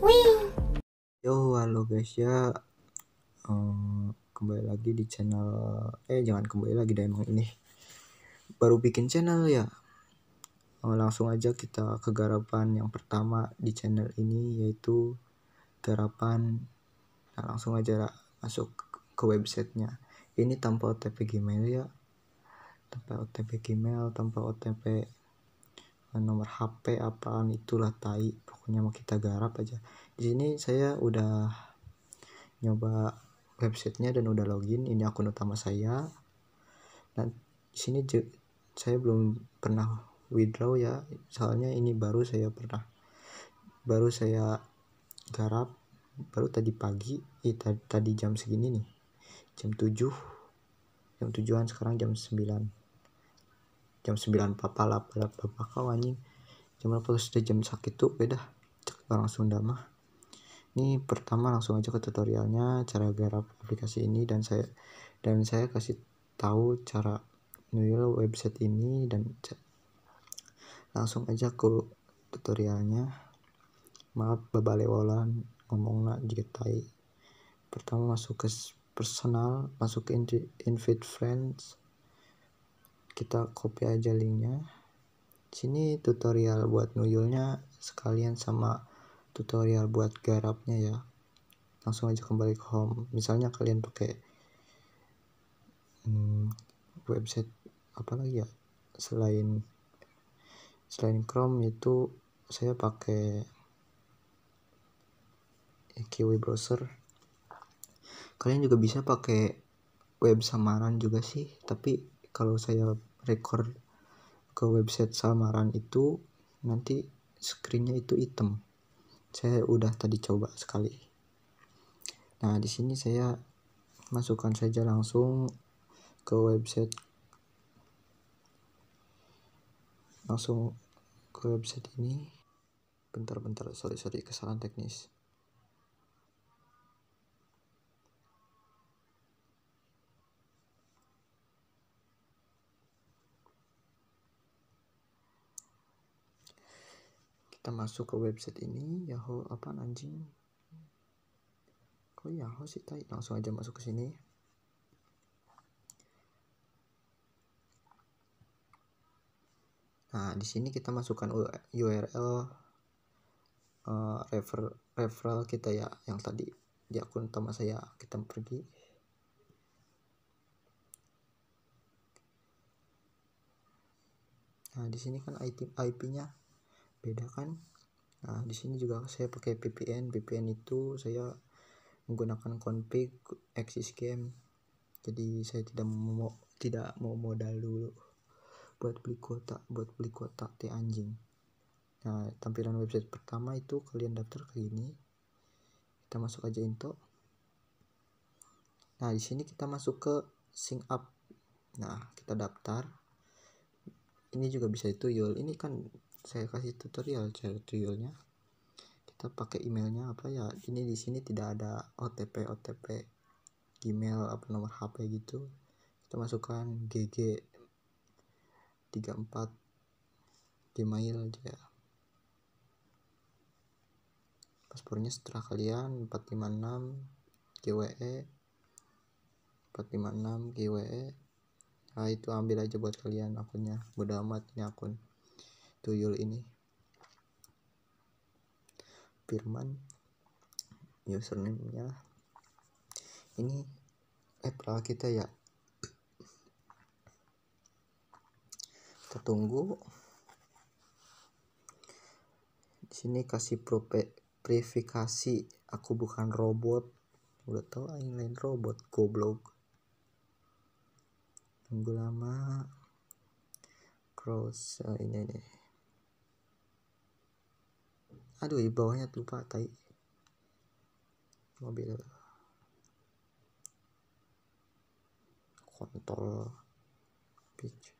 Wih. Yo, halo guys ya. Um, kembali lagi di channel eh jangan kembali lagi deh emang ini. Baru bikin channel ya. Um, langsung aja kita ke garapan yang pertama di channel ini yaitu garapan. Nah, langsung aja masuk ke websitenya. Ini tanpa OTP Gmail ya. Tanpa OTP Gmail, tanpa OTP Eh, nomor HP apaan itulah tai pokoknya mau kita garap aja di sini saya udah nyoba websitenya dan udah login ini akun utama saya dan di sini saya belum pernah withdraw ya soalnya ini baru saya pernah baru saya garap baru tadi pagi eh, tadi, jam segini nih jam 7 jam tujuan sekarang jam 9 jam 9 papa lah pada papa kau anjing jam berapa sudah jam sakit tuh beda cek langsung dah mah ini pertama langsung aja ke tutorialnya cara garap aplikasi ini dan saya dan saya kasih tahu cara nuil website ini dan langsung aja ke tutorialnya maaf babalewolan ngomong nak jitai pertama masuk ke personal masuk ke invite friends kita copy aja linknya sini tutorial buat nuyulnya sekalian sama tutorial buat garapnya ya langsung aja kembali ke home misalnya kalian pakai hmm, website apa lagi ya selain selain Chrome itu saya pakai Kiwi browser kalian juga bisa pakai web samaran juga sih tapi kalau saya record ke website samaran itu nanti screennya itu hitam saya udah tadi coba sekali nah di sini saya masukkan saja langsung ke website langsung ke website ini bentar-bentar sorry sorry kesalahan teknis kita masuk ke website ini Yahoo apa anjing kok Yahoo sih tai langsung aja masuk ke sini nah di sini kita masukkan URL uh, eh, referral kita ya yang tadi di akun utama saya kita pergi nah di sini kan IP IP-nya beda kan nah di sini juga saya pakai VPN VPN itu saya menggunakan config axis game jadi saya tidak mau tidak mau modal dulu buat beli kuota buat beli kuota ti anjing nah tampilan website pertama itu kalian daftar ke ini kita masuk aja into nah di sini kita masuk ke sync up nah kita daftar ini juga bisa itu yul ini kan saya kasih tutorial cara tutorialnya kita pakai emailnya apa ya ini di sini tidak ada OTP OTP Gmail apa nomor HP gitu kita masukkan GG 34 Gmail aja ya paspornya setelah kalian 456 GWE 456 GWE nah itu ambil aja buat kalian akunnya mudah amat ini akun tuyul ini firman username-nya ini apple kita ya kita tunggu di sini kasih verifikasi aku bukan robot udah tau ah, lain robot goblok tunggu lama cross oh, ini nih aduh di bawahnya lupa tai mobil kontrol, pitch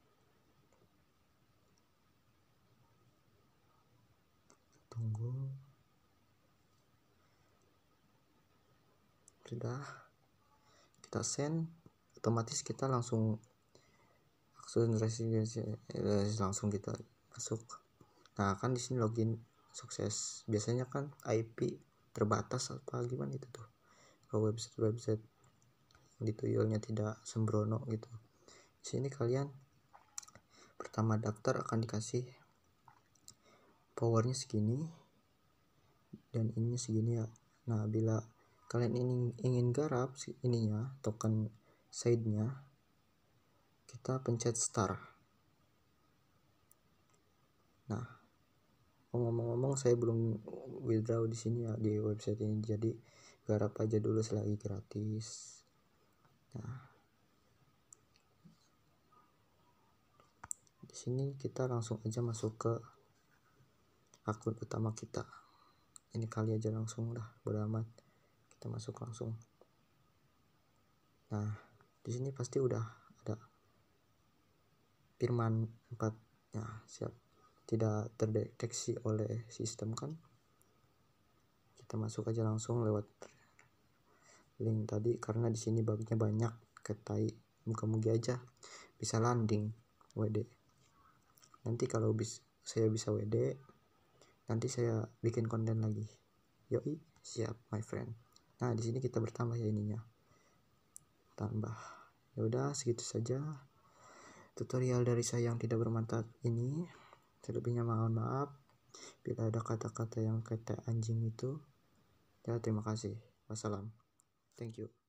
tunggu sudah kita send otomatis kita langsung akses residensi langsung kita masuk nah kan di sini login sukses biasanya kan IP terbatas apa gimana itu tuh kalau website website dituyulnya tidak sembrono gitu di sini kalian pertama daftar akan dikasih powernya segini dan ini segini ya nah bila kalian ingin ingin garap ininya token side nya kita pencet start Oh, ngomong-ngomong saya belum withdraw di sini ya di website ini jadi garap aja dulu selagi gratis nah di sini kita langsung aja masuk ke akun utama kita ini kali aja langsung lah beramat kita masuk langsung nah di sini pasti udah ada firman 4 nah siap tidak terdeteksi oleh sistem kan kita masuk aja langsung lewat link tadi karena di sini bugnya banyak ketai muka mugi aja bisa landing WD nanti kalau bis saya bisa WD nanti saya bikin konten lagi yoi siap my friend nah di sini kita bertambah ya ininya tambah ya udah segitu saja tutorial dari saya yang tidak bermanfaat ini Terlebihnya mohon maaf bila ada kata-kata yang kata anjing itu. Ya terima kasih. Wassalam. Thank you.